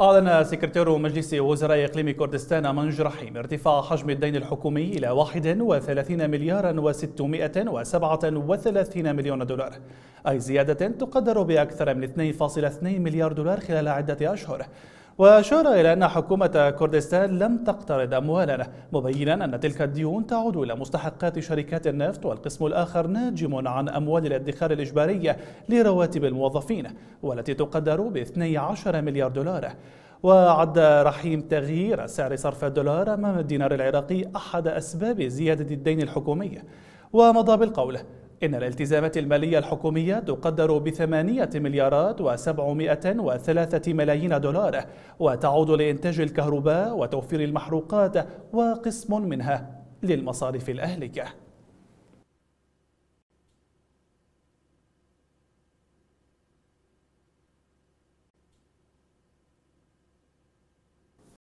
أعلن سكرتير مجلس وزراء إقليم كردستان منج رحيم ارتفاع حجم الدين الحكومي إلى 31 مليار و637 مليون دولار أي زيادة تقدر بأكثر من 2.2 مليار دولار خلال عدة أشهر وأشار إلى أن حكومة كردستان لم تقترض أموالا مبينا أن تلك الديون تعود إلى مستحقات شركات النفط والقسم الآخر ناجم عن أموال الادخار الإجبارية لرواتب الموظفين والتي تقدر ب 12 مليار دولار وعد رحيم تغيير سعر صرف الدولار أمام الدينار العراقي أحد أسباب زيادة الدين الحكومي ومضى بالقول إن الالتزامات المالية الحكومية تقدر بثمانية مليارات وسبعمائة وثلاثة ملايين دولار وتعود لإنتاج الكهرباء وتوفير المحروقات وقسم منها للمصارف الأهلية